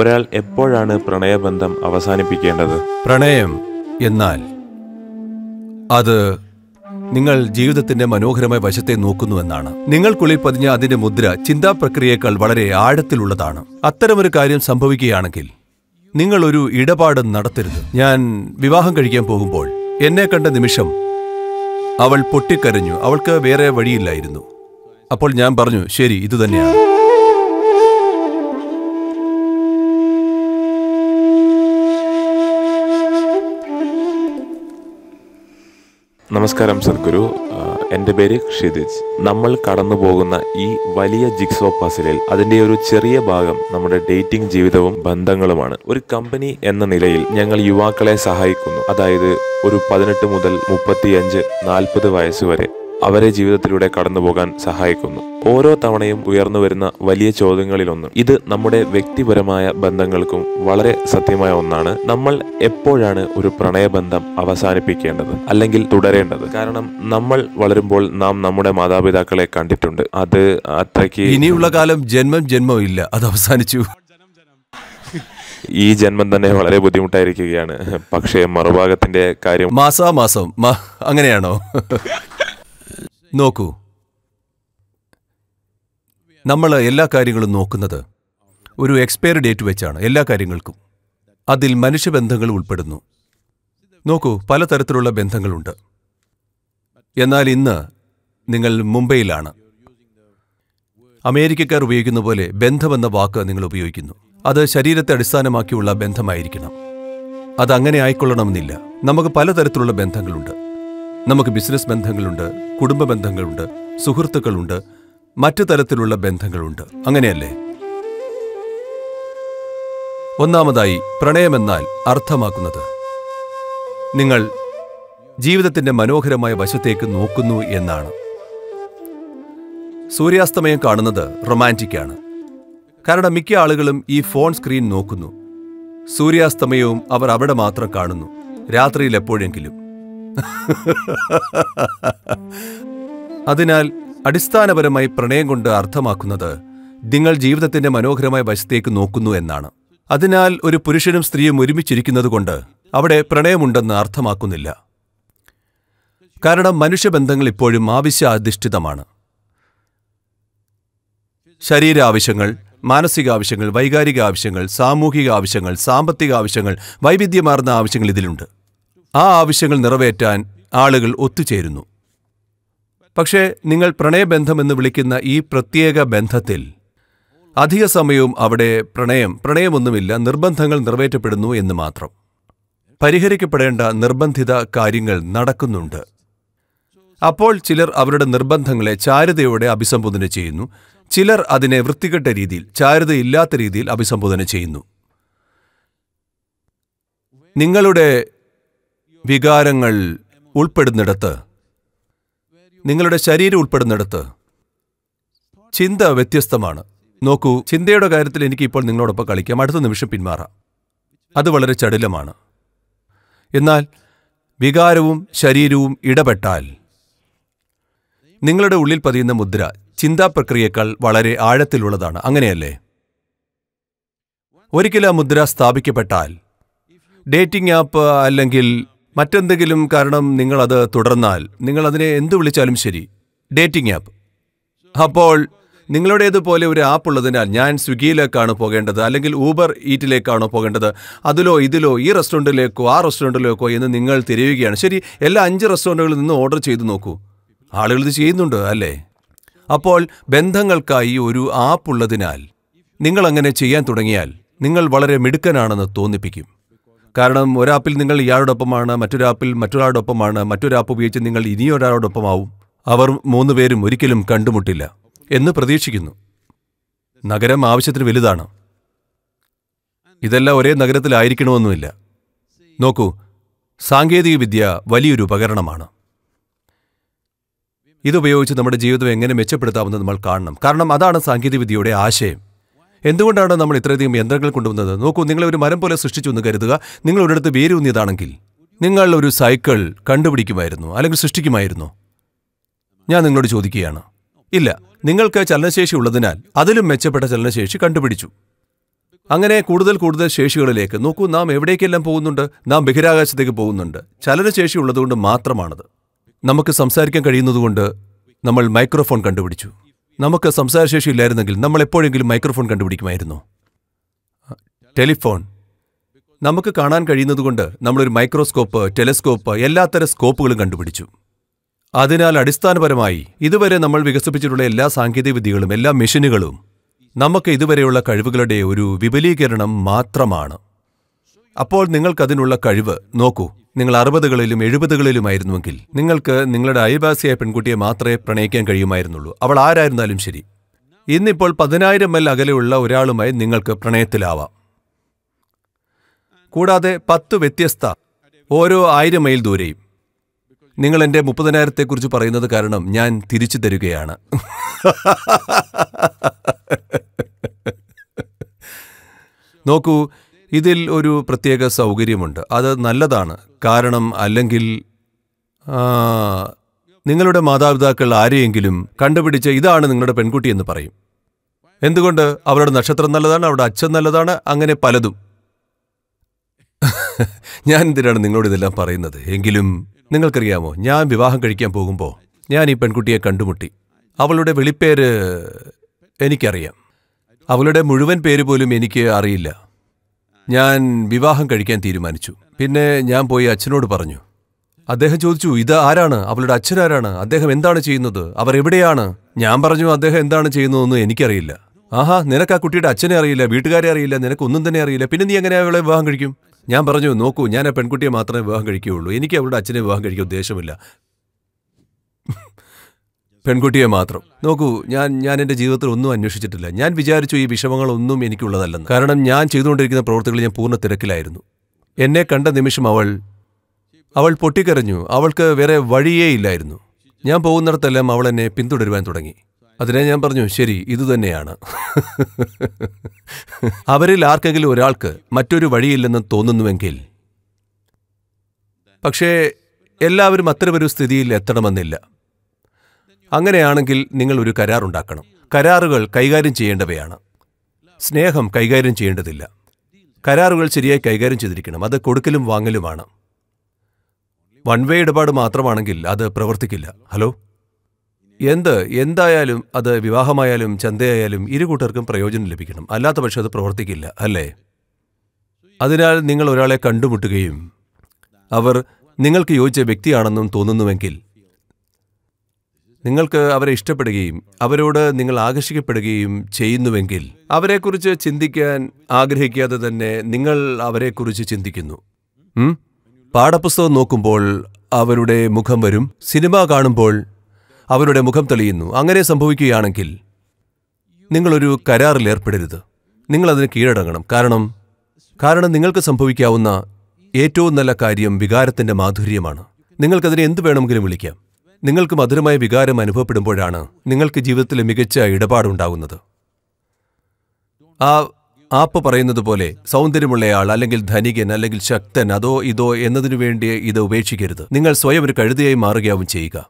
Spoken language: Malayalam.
ഒരാൾ എപ്പോഴാണ് പ്രണയബന്ധം അവസാനിപ്പിക്കേണ്ടത് പ്രണയം എന്നാൽ അത് നിങ്ങൾ ജീവിതത്തിന്റെ മനോഹരമായ വശത്തെ നോക്കുന്നുവെന്നാണ് നിങ്ങൾക്കുള്ളിൽ പതിഞ്ഞ അതിന്റെ മുദ്ര ചിന്താ പ്രക്രിയയേക്കാൾ വളരെ ആഴത്തിലുള്ളതാണ് അത്തരമൊരു കാര്യം സംഭവിക്കുകയാണെങ്കിൽ നിങ്ങൾ ഒരു ഇടപാട് നടത്തരുത് ഞാൻ വിവാഹം കഴിക്കാൻ പോകുമ്പോൾ എന്നെ കണ്ട നിമിഷം അവൾ പൊട്ടിക്കരഞ്ഞു അവൾക്ക് വേറെ വഴിയില്ലായിരുന്നു അപ്പോൾ ഞാൻ പറഞ്ഞു ശരി ഇതുതന്നെയാണ് നമസ്കാരം സദ്ഗുരു എൻ്റെ പേര് ക്ഷിതിജ് നമ്മൾ കടന്നു പോകുന്ന ഈ വലിയ ജിക്സോ പസിലിൽ അതിൻ്റെ ഒരു ചെറിയ ഭാഗം നമ്മുടെ ഡേറ്റിംഗ് ജീവിതവും ബന്ധങ്ങളുമാണ് ഒരു കമ്പനി എന്ന നിലയിൽ ഞങ്ങൾ യുവാക്കളെ സഹായിക്കുന്നു അതായത് ഒരു പതിനെട്ട് മുതൽ മുപ്പത്തിയഞ്ച് നാൽപ്പത് വയസ്സ് വരെ അവരെ ജീവിതത്തിലൂടെ കടന്നു പോകാൻ സഹായിക്കുന്നു ഓരോ തവണയും ഉയർന്നു വരുന്ന വലിയ ചോദ്യങ്ങളിലൊന്ന് ഇത് നമ്മുടെ വ്യക്തിപരമായ ബന്ധങ്ങൾക്കും വളരെ സത്യമായ ഒന്നാണ് നമ്മൾ എപ്പോഴാണ് ഒരു പ്രണയബന്ധം അവസാനിപ്പിക്കേണ്ടത് അല്ലെങ്കിൽ തുടരേണ്ടത് കാരണം നമ്മൾ വളരുമ്പോൾ നാം നമ്മുടെ മാതാപിതാക്കളെ കണ്ടിട്ടുണ്ട് അത് അത്രയ്ക്ക് ഇനിയുള്ള കാലം ജന്മം ജന്മവും ഇല്ല അത് അവസാനിച്ചു ഈ ജന്മം തന്നെ വളരെ ബുദ്ധിമുട്ടായിരിക്കുകയാണ് പക്ഷേ മറുഭാഗത്തിന്റെ കാര്യം മാസാമാസം അങ്ങനെയാണോ നോക്കൂ നമ്മൾ എല്ലാ കാര്യങ്ങളും നോക്കുന്നത് ഒരു എക്സ്പയർ ഡേറ്റ് വെച്ചാണ് എല്ലാ കാര്യങ്ങൾക്കും അതിൽ മനുഷ്യബന്ധങ്ങൾ ഉൾപ്പെടുന്നു നോക്കൂ പലതരത്തിലുള്ള ബന്ധങ്ങളുണ്ട് എന്നാൽ ഇന്ന് നിങ്ങൾ മുംബൈയിലാണ് അമേരിക്കക്കാർ ഉപയോഗിക്കുന്ന പോലെ ബന്ധമെന്ന വാക്ക് നിങ്ങൾ ഉപയോഗിക്കുന്നു അത് ശരീരത്തെ അടിസ്ഥാനമാക്കിയുള്ള ബന്ധമായിരിക്കണം അത് അങ്ങനെ ആയിക്കൊള്ളണമെന്നില്ല നമുക്ക് പലതരത്തിലുള്ള ബന്ധങ്ങളുണ്ട് നമുക്ക് ബിസിനസ് ബന്ധങ്ങളുണ്ട് കുടുംബ ബന്ധങ്ങളുണ്ട് സുഹൃത്തുക്കളുണ്ട് മറ്റു തരത്തിലുള്ള ബന്ധങ്ങളുണ്ട് അങ്ങനെയല്ലേ ഒന്നാമതായി പ്രണയമെന്നാൽ അർത്ഥമാക്കുന്നത് നിങ്ങൾ ജീവിതത്തിൻ്റെ മനോഹരമായ വശത്തേക്ക് നോക്കുന്നു എന്നാണ് സൂര്യാസ്തമയം കാണുന്നത് റൊമാൻറ്റിക്കാണ് കാരണം മിക്ക ആളുകളും ഈ ഫോൺ സ്ക്രീൻ നോക്കുന്നു സൂര്യാസ്തമയവും അവർ അവിടെ മാത്രം കാണുന്നു രാത്രിയിൽ എപ്പോഴെങ്കിലും അതിനാൽ അടിസ്ഥാനപരമായി പ്രണയം കൊണ്ട് അർത്ഥമാക്കുന്നത് നിങ്ങൾ ജീവിതത്തിന്റെ മനോഹരമായ വശത്തേക്ക് നോക്കുന്നു എന്നാണ് അതിനാൽ ഒരു പുരുഷനും സ്ത്രീയും ഒരുമിച്ചിരിക്കുന്നതുകൊണ്ട് അവിടെ പ്രണയമുണ്ടെന്ന് അർത്ഥമാക്കുന്നില്ല കാരണം മനുഷ്യബന്ധങ്ങൾ ഇപ്പോഴും ആവശ്യാധിഷ്ഠിതമാണ് ശരീര ആവശ്യങ്ങൾ മാനസിക ആവശ്യങ്ങൾ വൈകാരിക ആവശ്യങ്ങൾ സാമൂഹിക ആവശ്യങ്ങൾ സാമ്പത്തിക ആവശ്യങ്ങൾ വൈവിധ്യമാർന്ന ആവശ്യങ്ങൾ ഇതിലുണ്ട് ആ ആവശ്യങ്ങൾ നിറവേറ്റാൻ ആളുകൾ ഒത്തുചേരുന്നു പക്ഷേ നിങ്ങൾ പ്രണയബന്ധമെന്ന് വിളിക്കുന്ന ഈ പ്രത്യേക ബന്ധത്തിൽ അധിക സമയവും അവിടെ പ്രണയം പ്രണയമൊന്നുമില്ല നിർബന്ധങ്ങൾ നിറവേറ്റപ്പെടുന്നു എന്ന് മാത്രം പരിഹരിക്കപ്പെടേണ്ട നിർബന്ധിത കാര്യങ്ങൾ നടക്കുന്നുണ്ട് അപ്പോൾ ചിലർ അവരുടെ നിർബന്ധങ്ങളെ ചാരുതയോടെ അഭിസംബോധന ചെയ്യുന്നു ചിലർ അതിനെ വൃത്തികെട്ട രീതിയിൽ ചാരുതയില്ലാത്ത രീതിയിൽ അഭിസംബോധന ചെയ്യുന്നു നിങ്ങളുടെ വികാരങ്ങൾ ഉൾപ്പെടുന്നിടത്ത് നിങ്ങളുടെ ശരീരം ഉൾപ്പെടുന്നിടത്ത് ചിന്ത വ്യത്യസ്തമാണ് നോക്കൂ ചിന്തയുടെ കാര്യത്തിൽ എനിക്ക് ഇപ്പോൾ നിങ്ങളോടൊപ്പം കളിക്കാം അടുത്ത നിമിഷം പിന്മാറാം അത് വളരെ ചടുലമാണ് എന്നാൽ വികാരവും ശരീരവും ഇടപെട്ടാൽ നിങ്ങളുടെ ഉള്ളിൽ പതിയുന്ന മുദ്ര ചിന്താ പ്രക്രിയയേക്കാൾ വളരെ ആഴത്തിലുള്ളതാണ് അങ്ങനെയല്ലേ ഒരിക്കലും ആ മുദ്ര സ്ഥാപിക്കപ്പെട്ടാൽ ഡേറ്റിംഗ് ആപ്പ് അല്ലെങ്കിൽ മറ്റെന്തെങ്കിലും കാരണം നിങ്ങളത് തുടർന്നാൽ അതിനെ എന്തു വിളിച്ചാലും ശരി ഡേറ്റിംഗ് ആപ്പ് അപ്പോൾ നിങ്ങളുടേതുപോലെ ഒരു ആപ്പ് ഉള്ളതിനാൽ ഞാൻ സ്വിഗ്ഗിയിലേക്കാണ് പോകേണ്ടത് അല്ലെങ്കിൽ ഊബർ ഈറ്റിലേക്കാണോ പോകേണ്ടത് അതിലോ ഇതിലോ ഈ റെസ്റ്റോറൻറ്റിലേക്കോ ആ റെസ്റ്റോറൻറ്റിലേക്കോ എന്ന് നിങ്ങൾ തിരയുകയാണ് ശരി എല്ലാ അഞ്ച് റെസ്റ്റോറൻറ്റുകളിൽ നിന്ന് ഓർഡർ ചെയ്തു നോക്കൂ ആളുകൾ ഇത് ചെയ്യുന്നുണ്ട് അല്ലേ അപ്പോൾ ബന്ധങ്ങൾക്കായി ഒരു ആപ്പ് ഉള്ളതിനാൽ നിങ്ങൾ അങ്ങനെ ചെയ്യാൻ തുടങ്ങിയാൽ നിങ്ങൾ വളരെ മിടുക്കനാണെന്ന് തോന്നിപ്പിക്കും കാരണം ഒരാപ്പിൽ നിങ്ങൾ ഇയാളോടൊപ്പമാണ് മറ്റൊരാപ്പിൽ മറ്റൊരാളോടൊപ്പമാണ് മറ്റൊരാപ്പ് ഉപയോഗിച്ച് നിങ്ങൾ ഇനിയൊരാളോടൊപ്പമാവും അവർ മൂന്നുപേരും ഒരിക്കലും കണ്ടുമുട്ടില്ല എന്ന് പ്രതീക്ഷിക്കുന്നു നഗരം ആവശ്യത്തിന് വലുതാണ് ഇതെല്ലാം ഒരേ നഗരത്തിലായിരിക്കണമെന്നുമില്ല നോക്കൂ സാങ്കേതികവിദ്യ വലിയൊരു ഉപകരണമാണ് ഇതുപയോഗിച്ച് നമ്മുടെ ജീവിതം എങ്ങനെ മെച്ചപ്പെടുത്താമെന്ന് നമ്മൾ കാണണം കാരണം അതാണ് സാങ്കേതികവിദ്യയുടെ ആശയം എന്തുകൊണ്ടാണ് നമ്മൾ ഇത്രയധികം യന്ത്രങ്ങൾ കൊണ്ടുവന്നത് നോക്കൂ നിങ്ങളെ ഒരു മരം പോലെ സൃഷ്ടിച്ചു എന്ന് കരുതുക നിങ്ങൾ ഒരിടത്ത് വേരൂന്നിയതാണെങ്കിൽ നിങ്ങൾ ഒരു സൈക്കിൾ കണ്ടുപിടിക്കുമായിരുന്നു അല്ലെങ്കിൽ സൃഷ്ടിക്കുമായിരുന്നു ഞാൻ നിങ്ങളോട് ചോദിക്കുകയാണ് ഇല്ല നിങ്ങൾക്ക് ചലനശേഷി ഉള്ളതിനാൽ അതിലും മെച്ചപ്പെട്ട ചലനശേഷി കണ്ടുപിടിച്ചു അങ്ങനെ കൂടുതൽ കൂടുതൽ ശേഷികളിലേക്ക് നോക്കൂ നാം എവിടേക്കെല്ലാം പോകുന്നുണ്ട് നാം ബഹിരാകാശത്തേക്ക് പോകുന്നുണ്ട് ചലനശേഷി ഉള്ളതുകൊണ്ട് മാത്രമാണത് നമുക്ക് സംസാരിക്കാൻ കഴിയുന്നതുകൊണ്ട് നമ്മൾ മൈക്രോഫോൺ കണ്ടുപിടിച്ചു നമുക്ക് സംസാരശേഷി ഇല്ലായിരുന്നെങ്കിൽ നമ്മൾ എപ്പോഴെങ്കിലും മൈക്രോഫോൺ കണ്ടുപിടിക്കുമായിരുന്നു ടെലിഫോൺ നമുക്ക് കാണാൻ കഴിയുന്നതുകൊണ്ട് നമ്മളൊരു മൈക്രോസ്കോപ്പ് ടെലിസ്കോപ്പ് എല്ലാത്തരം സ്കോപ്പുകളും കണ്ടുപിടിച്ചു അതിനാൽ അടിസ്ഥാനപരമായി ഇതുവരെ നമ്മൾ വികസിപ്പിച്ചിട്ടുള്ള എല്ലാ സാങ്കേതിക എല്ലാ മെഷീനുകളും നമുക്ക് ഇതുവരെയുള്ള കഴിവുകളുടെ ഒരു വിപുലീകരണം മാത്രമാണ് അപ്പോൾ നിങ്ങൾക്കതിനുള്ള കഴിവ് നോക്കൂ നിങ്ങൾ അറുപതുകളിലും എഴുപതുകളിലുമായിരുന്നുവെങ്കിൽ നിങ്ങൾക്ക് നിങ്ങളുടെ അയൽവാസിയായ പെൺകുട്ടിയെ മാത്രമേ പ്രണയിക്കാൻ കഴിയുമായിരുന്നുള്ളൂ അവൾ ആരായിരുന്നാലും ശരി ഇന്നിപ്പോൾ പതിനായിരം മൈൽ അകലെയുള്ള ഒരാളുമായി നിങ്ങൾക്ക് പ്രണയത്തിലാവാം കൂടാതെ പത്ത് വ്യത്യസ്ത ഓരോ ആയിരം മൈൽ ദൂരെയും നിങ്ങൾ എൻ്റെ മുപ്പതിനായിരത്തെക്കുറിച്ച് പറയുന്നത് കാരണം ഞാൻ തിരിച്ചു തരികയാണ് നോക്കൂ ഇതിൽ ഒരു പ്രത്യേക സൗകര്യമുണ്ട് അത് നല്ലതാണ് കാരണം അല്ലെങ്കിൽ നിങ്ങളുടെ മാതാപിതാക്കൾ ആരെയെങ്കിലും കണ്ടുപിടിച്ച് ഇതാണ് നിങ്ങളുടെ പെൺകുട്ടി എന്ന് പറയും എന്തുകൊണ്ട് അവരുടെ നക്ഷത്രം നല്ലതാണ് അവരുടെ അച്ഛൻ നല്ലതാണ് അങ്ങനെ പലതും ഞാൻ എന്തിനാണ് നിങ്ങളോട് ഇതെല്ലാം പറയുന്നത് എങ്കിലും നിങ്ങൾക്കറിയാമോ ഞാൻ വിവാഹം കഴിക്കാൻ പോകുമ്പോൾ ഞാൻ ഈ പെൺകുട്ടിയെ കണ്ടുമുട്ടി അവളുടെ വെളിപ്പേര് എനിക്കറിയാം അവളുടെ മുഴുവൻ പേര് പോലും എനിക്ക് അറിയില്ല ഞാൻ വിവാഹം കഴിക്കാൻ തീരുമാനിച്ചു പിന്നെ ഞാൻ പോയി അച്ഛനോട് പറഞ്ഞു അദ്ദേഹം ചോദിച്ചു ഇത് ആരാണ് അവളുടെ അച്ഛനാരാണ് അദ്ദേഹം എന്താണ് ചെയ്യുന്നത് അവർ എവിടെയാണ് ഞാൻ പറഞ്ഞു അദ്ദേഹം എന്താണ് ചെയ്യുന്നതെന്ന് എനിക്കറിയില്ല ആഹാ നിനക്ക് ആ കുട്ടിയുടെ അച്ഛനെ അറിയില്ല വീട്ടുകാരെ അറിയില്ല നിനക്ക് ഒന്നും തന്നെ അറിയില്ല പിന്നെ നീ എങ്ങനെ അവളെ വിവാഹം കഴിക്കും ഞാൻ പറഞ്ഞു നോക്കൂ ഞാൻ ആ പെൺകുട്ടിയെ മാത്രമേ വിവാഹം കഴിക്കുകയുള്ളൂ എനിക്ക് അവളുടെ അച്ഛനെ വിവാഹം കഴിക്കാൻ ഉദ്ദേശമില്ല പെൺകുട്ടിയെ മാത്രം നോക്കൂ ഞാൻ ഞാൻ എന്റെ ജീവിതത്തിൽ ഒന്നും അന്വേഷിച്ചിട്ടില്ല ഞാൻ വിചാരിച്ചു ഈ വിഷമങ്ങളൊന്നും എനിക്കുള്ളതല്ലെന്ന് കാരണം ഞാൻ ചെയ്തുകൊണ്ടിരിക്കുന്ന പ്രവൃത്തികളിൽ ഞാൻ പൂർണ്ണ തിരക്കിലായിരുന്നു എന്നെ കണ്ട നിമിഷം അവൾ അവൾ പൊട്ടിക്കരഞ്ഞു അവൾക്ക് വേറെ വഴിയേ ഇല്ലായിരുന്നു ഞാൻ പോകുന്നിടത്തെല്ലാം അവൾ എന്നെ പിന്തുടരുവാൻ തുടങ്ങി അതിനെ ഞാൻ പറഞ്ഞു ശരി ഇതുതന്നെയാണ് അവരിൽ ആർക്കെങ്കിലും ഒരാൾക്ക് മറ്റൊരു വഴിയില്ലെന്ന് തോന്നുന്നുവെങ്കിൽ പക്ഷേ എല്ലാവരും അത്തരമൊരു സ്ഥിതിയിൽ എത്തണമെന്നില്ല അങ്ങനെയാണെങ്കിൽ നിങ്ങൾ ഒരു കരാറുണ്ടാക്കണം കരാറുകൾ കൈകാര്യം ചെയ്യേണ്ടവയാണ് സ്നേഹം കൈകാര്യം ചെയ്യേണ്ടതില്ല കരാറുകൾ ശരിയായി കൈകാര്യം ചെയ്തിരിക്കണം അത് കൊടുക്കലും വാങ്ങലുമാണ് വൺ വേ ഇടപാട് മാത്രമാണെങ്കിൽ അത് പ്രവർത്തിക്കില്ല ഹലോ എന്ത് എന്തായാലും അത് വിവാഹമായാലും ചന്തയായാലും ഇരു കൂട്ടർക്കും പ്രയോജനം ലഭിക്കണം അല്ലാത്ത പക്ഷേ അത് പ്രവർത്തിക്കില്ല അല്ലേ അതിനാൽ നിങ്ങൾ ഒരാളെ കണ്ടുമുട്ടുകയും അവർ നിങ്ങൾക്ക് യോജിച്ച വ്യക്തിയാണെന്നും തോന്നുന്നുവെങ്കിൽ നിങ്ങൾക്ക് അവരെ ഇഷ്ടപ്പെടുകയും അവരോട് നിങ്ങൾ ആകർഷിക്കപ്പെടുകയും ചെയ്യുന്നുവെങ്കിൽ അവരെക്കുറിച്ച് ചിന്തിക്കാൻ ആഗ്രഹിക്കാതെ തന്നെ നിങ്ങൾ അവരെക്കുറിച്ച് ചിന്തിക്കുന്നു പാഠപുസ്തകം നോക്കുമ്പോൾ അവരുടെ മുഖം വരും സിനിമ കാണുമ്പോൾ അവരുടെ മുഖം തെളിയുന്നു അങ്ങനെ സംഭവിക്കുകയാണെങ്കിൽ നിങ്ങളൊരു കരാറിൽ ഏർപ്പെടരുത് നിങ്ങളതിന് കീഴടങ്ങണം കാരണം കാരണം നിങ്ങൾക്ക് സംഭവിക്കാവുന്ന ഏറ്റവും നല്ല കാര്യം വികാരത്തിൻ്റെ മാധുര്യമാണ് നിങ്ങൾക്കതിനെ എന്ത് വേണമെങ്കിലും വിളിക്കാം നിങ്ങൾക്ക് മധുരമായ വികാരം അനുഭവപ്പെടുമ്പോഴാണ് നിങ്ങൾക്ക് ജീവിതത്തിൽ മികച്ച ഇടപാടുണ്ടാകുന്നത് ആ ആപ്പ് പറയുന്നത് പോലെ സൗന്ദര്യമുള്ളയാൾ അല്ലെങ്കിൽ ധനികൻ അല്ലെങ്കിൽ ശക്തൻ അതോ ഇതോ എന്നതിനു വേണ്ടി ഇത് ഉപേക്ഷിക്കരുത് നിങ്ങൾ സ്വയം ഒരു കഴുതയായി മാറുകയാവും ചെയ്യുക